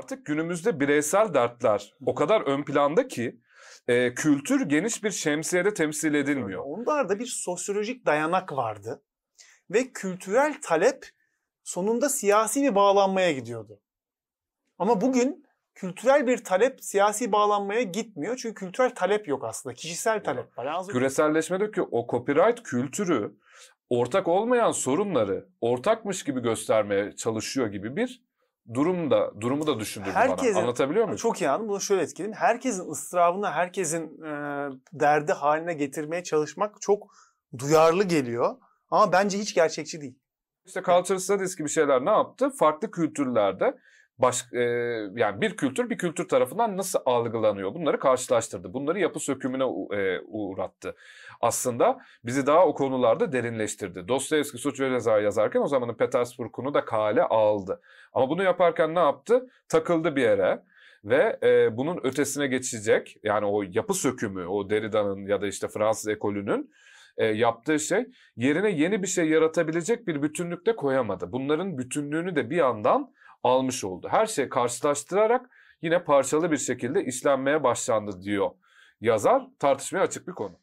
Artık günümüzde bireysel dertler o kadar ön planda ki e, kültür geniş bir şemsiyede temsil edilmiyor. Onlarda bir sosyolojik dayanak vardı ve kültürel talep sonunda siyasi bir bağlanmaya gidiyordu. Ama bugün kültürel bir talep siyasi bağlanmaya gitmiyor. Çünkü kültürel talep yok aslında. Kişisel talep var. Yani Küreselleşmedeki o copyright kültürü ortak olmayan sorunları ortakmış gibi göstermeye çalışıyor gibi bir durum da durumu da düşündürdü herkesin, bana. Anlatabiliyor muyum? Çok iyi anladım. Bunu şöyle etkileyim. Herkesin ıstırabını, herkesin e, derdi haline getirmeye çalışmak çok duyarlı geliyor. Ama bence hiç gerçekçi değil. İşte Culture Studies gibi şeyler ne yaptı? Farklı kültürlerde baş, e, yani bir kültür bir kültür tarafından nasıl algılanıyor? Bunları karşılaştırdı. Bunları yapı sökümüne e, uğrattı. Aslında bizi daha o konularda derinleştirdi. Dostoyevski suç ve ceza yazarken o zamanın Petersburg'unu da kale aldı. Ama bunu yaparken ne yaptı? Takıldı bir yere ve e, bunun ötesine geçecek yani o yapı sökümü o Derrida'nın ya da işte Fransız ekolünün e, yaptığı şey yerine yeni bir şey yaratabilecek bir bütünlükte koyamadı. Bunların bütünlüğünü de bir yandan almış oldu. Her şeyi karşılaştırarak yine parçalı bir şekilde işlenmeye başlandı diyor yazar. Tartışmaya açık bir konu.